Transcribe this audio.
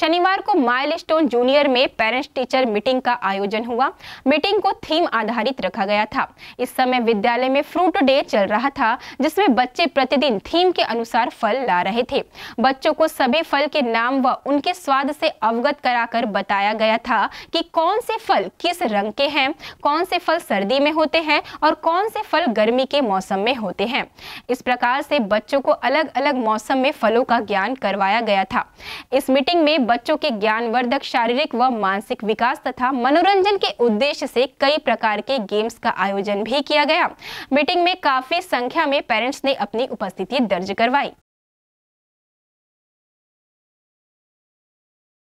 शनिवार को mile junior में पेरेंट्स टीचर मीटिंग का आयोजन हुआ मीटिंग को थीम आधारित रखा गया था इस समय विद्यालय में फ्रूट डे चल रहा था जिसमें बच्चे प्रतिदिन थीम के अनुसार फल ला रहे थे बच्चों को सभी फल के नाम व उनके स्वाद से अवगत कराकर बताया गया था कि कौन से फल किस रंग के हैं कौन से फल सर्दी में होते हैं और कौन से फल गर्मी के मौसम में होते हैं इस प्रकार से बच्चों को अलग अलग मौसम में फलों का ज्ञान करवाया गया था इस मीटिंग में बच्चों के ज्ञानवर्धक शारीरिक व मानसिक विकास तथा मनोरंजन के उद्देश्य से कई प्रकार के गेम्स का आयोजन भी किया गया मीटिंग में काफी संख्या में पेरेंट्स ने अपनी उपस्थिति दर्ज करवाई